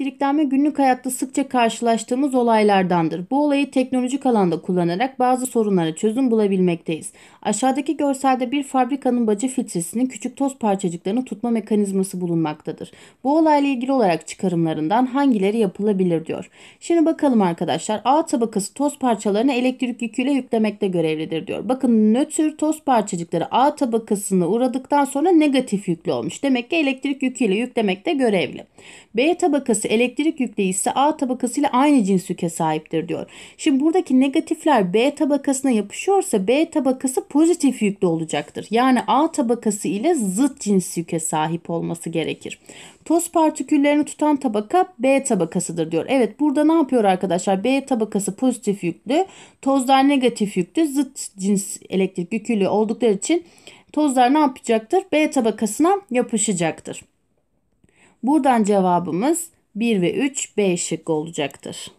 Elektriklenme günlük hayatta sıkça karşılaştığımız olaylardandır. Bu olayı teknolojik alanda kullanarak bazı sorunlara çözüm bulabilmekteyiz. Aşağıdaki görselde bir fabrikanın bacı filtresinin küçük toz parçacıklarını tutma mekanizması bulunmaktadır. Bu olayla ilgili olarak çıkarımlarından hangileri yapılabilir diyor. Şimdi bakalım arkadaşlar A tabakası toz parçalarını elektrik yüküyle yüklemekte görevlidir diyor. Bakın nötr toz parçacıkları A tabakasını uğradıktan sonra negatif yüklü olmuş. Demek ki elektrik yüküyle yüklemekte görevli. B tabakası tabakası elektrik yükleği ise A tabakası ile aynı cins yüke sahiptir diyor. Şimdi buradaki negatifler B tabakasına yapışıyorsa B tabakası pozitif yüklü olacaktır. Yani A tabakası ile zıt cins yüke sahip olması gerekir. Toz partiküllerini tutan tabaka B tabakasıdır diyor. Evet burada ne yapıyor arkadaşlar? B tabakası pozitif yüklü, tozlar negatif yüklü, zıt cins elektrik yüklü oldukları için tozlar ne yapacaktır? B tabakasına yapışacaktır. Buradan cevabımız 1 ve 3 B şıkkı olacaktır.